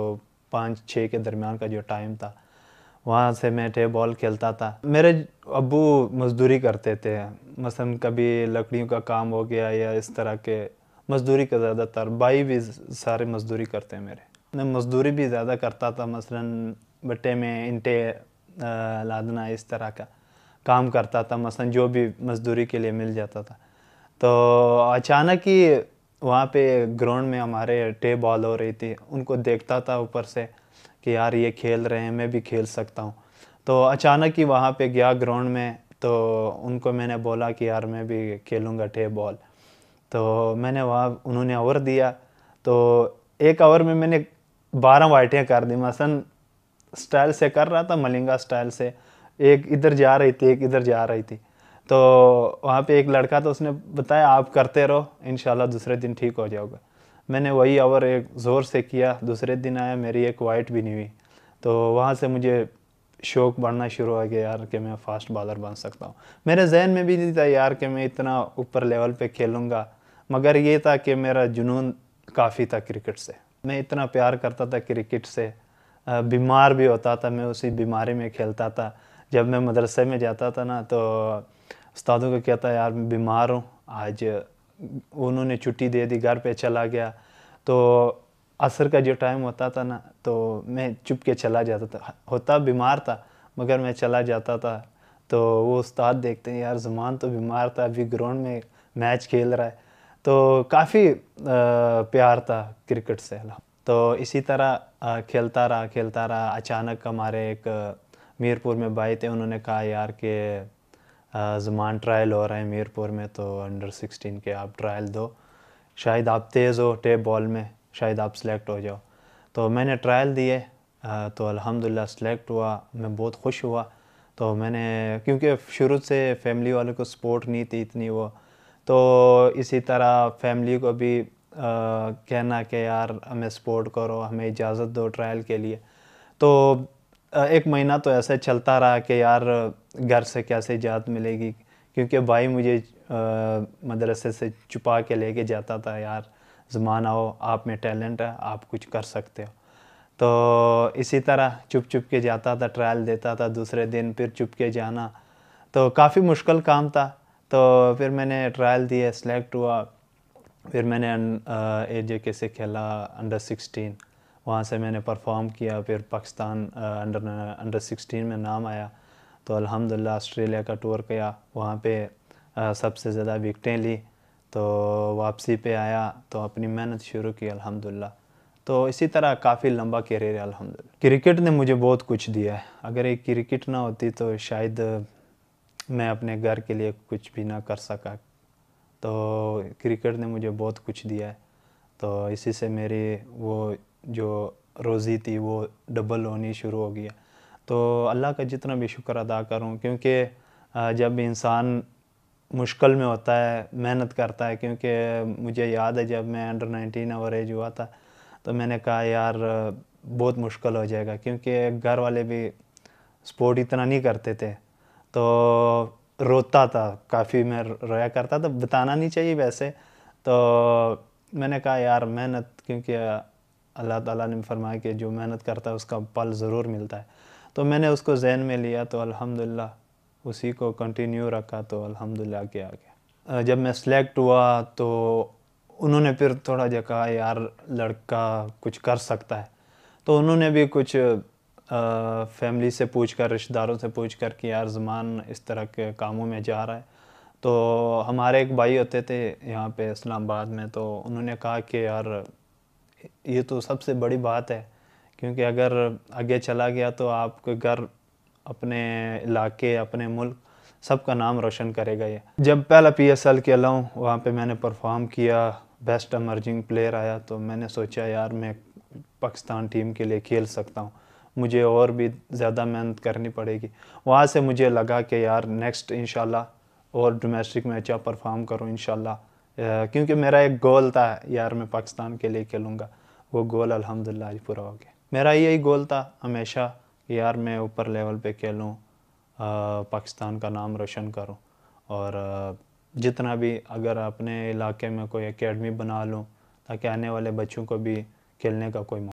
तो पाँच छः के दरमियान का जो टाइम था वहाँ से मैं टे बॉल खेलता था मेरे अबू मजदूरी करते थे मसलन कभी लकड़ियों का काम हो गया या इस तरह के मजदूरी का ज़्यादातर भाई भी सारे मजदूरी करते हैं मेरे मैं मजदूरी भी ज़्यादा करता था मसलन बट्टे में इंटे लादना इस तरह का काम करता था मसलन जो भी मजदूरी के लिए मिल जाता था तो अचानक ही वहाँ पे ग्राउंड में हमारे टे बॉल हो रही थी उनको देखता था ऊपर से कि यार ये खेल रहे हैं मैं भी खेल सकता हूँ तो अचानक ही वहाँ पे गया ग्राउंड में तो उनको मैंने बोला कि यार मैं भी खेलूँगा टे बॉल तो मैंने वहाँ उन्होंने ओवर दिया तो एक ओवर में मैंने बारह वाइटियाँ कर दी मसन स्टाइल से कर रहा था मलिंगा स्टाइल से एक इधर जा रही थी एक इधर जा रही थी तो वहाँ पे एक लड़का था तो उसने बताया आप करते रहो इन दूसरे दिन ठीक हो जाओगे मैंने वही आवर एक ज़ोर से किया दूसरे दिन आया मेरी एक वाइट भी नहीं हुई तो वहाँ से मुझे शौक बढ़ना शुरू हो गया यार कि मैं फास्ट बॉलर बन सकता हूँ मेरे जहन में भी नहीं था यार कि मैं इतना ऊपर लेवल पे खेलूँगा मगर ये था कि मेरा जुनून काफ़ी था क्रिकेट से मैं इतना प्यार करता था क्रिकेट से बीमार भी होता था मैं उसी बीमारी में खेलता था जब मैं मदरसे में जाता था ना तो उस्तादों को कहता यार मैं बीमार हूँ आज उन्होंने छुट्टी दे दी घर पे चला गया तो असर का जो टाइम होता था ना तो मैं चुप के चला जाता था होता बीमार था मगर मैं चला जाता था तो वो उस्ताद देखते हैं यार जुमान तो बीमार था अभी ग्राउंड में मैच खेल रहा है तो काफ़ी प्यार था क्रिकेट से तो इसी तरह खेलता रहा खेलता रहा अचानक हमारे एक मीरपुर में भाई थे उन्होंने कहा यार कि ज़ुमान ट्रायल हो रहा है मीरपुर में तो अंडर 16 के आप ट्रायल दो शायद आप तेज़ हो टेप बॉल में शायद आप सेलेक्ट हो जाओ तो मैंने ट्रायल दिए तो अल्हम्दुलिल्लाह सेलेक्ट हुआ मैं बहुत खुश हुआ तो मैंने क्योंकि शुरू से फैमिली वालों को सपोर्ट नहीं थी इतनी वो तो इसी तरह फैमिली को भी आ, कहना कि यार हमें सपोर्ट करो हमें इजाज़त दो ट्रायल के लिए तो एक महीना तो ऐसे चलता रहा कि यार घर से कैसे इजाज़त मिलेगी क्योंकि भाई मुझे मदरसे से छुपा के लेके जाता था यार जमान आओ आप में टैलेंट है आप कुछ कर सकते हो तो इसी तरह चुप चुप के जाता था ट्रायल देता था दूसरे दिन फिर चुप के जाना तो काफ़ी मुश्किल काम था तो फिर मैंने ट्रायल दिए सेलेक्ट हुआ फिर मैंने ए जे के से खेला अंडर सिक्सटीन वहाँ से मैंने परफॉर्म किया फिर पाकिस्तान अंडर अंडर सिक्सटीन में नाम आया तो अल्हम्दुलिल्लाह ऑस्ट्रेलिया का टूर किया वहाँ पे सबसे ज़्यादा विकटें ली तो वापसी पे आया तो अपनी मेहनत शुरू की अल्हम्दुलिल्लाह तो इसी तरह काफ़ी लंबा करियर है अलहमदिल्ला क्रिकेट ने मुझे बहुत कुछ दिया है अगर एक क्रिकेट ना होती तो शायद मैं अपने घर के लिए कुछ भी ना कर सका तो क्रिकेट ने मुझे बहुत कुछ दिया है तो इसी से मेरी वो जो रोज़ी थी वो डबल होनी शुरू हो गई है तो अल्लाह का जितना भी शुक्र अदा करूँ क्योंकि जब इंसान मुश्किल में होता है मेहनत करता है क्योंकि मुझे याद है जब मैं अंडर नाइनटीन ओवर एज हुआ था तो मैंने कहा यार बहुत मुश्किल हो जाएगा क्योंकि घर वाले भी स्पोर्ट इतना नहीं करते थे तो रोता था काफ़ी मैं रोया करता था बताना नहीं चाहिए वैसे तो मैंने कहा यार मेहनत क्योंकि अल्लाह ताला ने फरमाया कि जो मेहनत करता है उसका पल ज़रूर मिलता है तो मैंने उसको जहन में लिया तो अल्हम्दुलिल्लाह उसी को कंटिन्यू रखा तो अल्हम्दुलिल्लाह के आ गया जब मैं सेलेक्ट हुआ तो उन्होंने फिर थोड़ा जा कहा यार लड़का कुछ कर सकता है तो उन्होंने भी कुछ आ, फैमिली से पूछ कर रिश्तेदारों से पूछ कर कि यार जमान इस तरह के कामों में जा रहा है तो हमारे एक भाई होते थे यहाँ पे इस्लामाबाद में तो उन्होंने कहा कि यार ये तो सबसे बड़ी बात है क्योंकि अगर आगे चला गया तो आपके घर अपने इलाके अपने मुल्क सबका नाम रोशन करेगा ये जब पहला पी एस एल खेला हूँ वहाँ पर मैंने परफॉर्म किया बेस्ट अमर्जिंग प्लेयर आया तो मैंने सोचा यार मैं पाकिस्तान टीम के लिए खेल सकता हूँ मुझे और भी ज़्यादा मेहनत करनी पड़ेगी वहाँ से मुझे लगा कि यार नेक्स्ट इन और डोमेस्टिक मैच परफॉर्म करूँ इनशाला क्योंकि मेरा एक गोल था यार मैं पाकिस्तान के लिए खेलूँगा वो गोल अलहमदिल्ला आज पूरा हो गया मेरा यही गोल था हमेशा कि यार मैं ऊपर लेवल पे खेलूँ पाकिस्तान का नाम रोशन करूँ और जितना भी अगर अपने इलाके में कोई एकेडमी बना लूँ ताकि आने वाले बच्चों को भी खेलने का कोई